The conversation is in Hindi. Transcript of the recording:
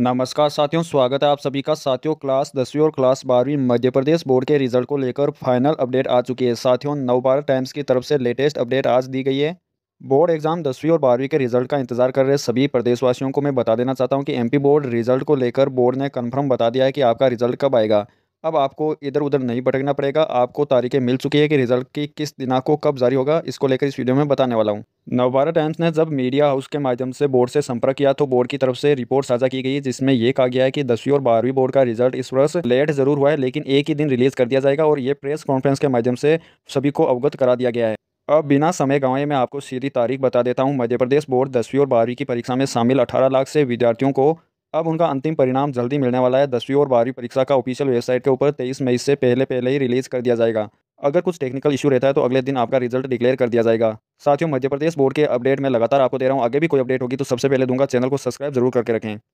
नमस्कार साथियों स्वागत है आप सभी का साथियों क्लास दसवीं और क्लास बारहवीं मध्य प्रदेश बोर्ड के रिजल्ट को लेकर फाइनल अपडेट आ चुकी है साथियों नवभारत टाइम्स की तरफ से लेटेस्ट अपडेट आज दी गई है बोर्ड एग्जाम दसवीं और बारहवीं के रिजल्ट का इंतजार कर रहे सभी प्रदेशवासियों को मैं बता देना चाहता हूँ कि एम बोर्ड रिजल्ट को लेकर बोर्ड ने कन्फर्म बता दिया है कि आपका रिजल्ट कब आएगा अब आपको इधर उधर नहीं भटकना पड़ेगा आपको तारीखें मिल चुकी है कि रिजल्ट की किस दिनांक को कब जारी होगा इसको लेकर इस वीडियो में बताने वाला हूँ नवभारत टाइम्स ने जब मीडिया हाउस के माध्यम से बोर्ड से संपर्क किया तो बोर्ड की तरफ से रिपोर्ट साझा की गई जिसमें यह कहा गया है कि दसवीं और बारहवीं बोर्ड का रिजल्ट इस वर्ष लेट जरूर हुआ है लेकिन एक ही दिन रिलीज कर दिया जाएगा और ये प्रेस कॉन्फ्रेंस के माध्यम से सभी को अवगत करा दिया गया है अब बिना समय गवाए मैं आपको सीधी तारीख बता देता हूँ मध्य प्रदेश बोर्ड दसवीं और बारहवीं की परीक्षा में शामिल अठारह लाख से विद्यार्थियों को अब उनका अंतिम परिणाम जल्दी मिलने वाला है दसवीं और बारहवीं परीक्षा का ऑफिशियल वेबसाइट के ऊपर तेईस मई से पहले पहले ही रिलीज़ कर दिया जाएगा अगर कुछ टेक्निकल इशू रहता है तो अगले दिन आपका रिजल्ट डिक्लेयर कर दिया जाएगा साथियों मध्य प्रदेश बोर्ड के अपडेट में लगातार आपको दे रहा हूँ आगे भी कोई अपडेट होगी तो सबसे पहले दूंगा चैनल को सब्सक्राइब जरूर करके रखें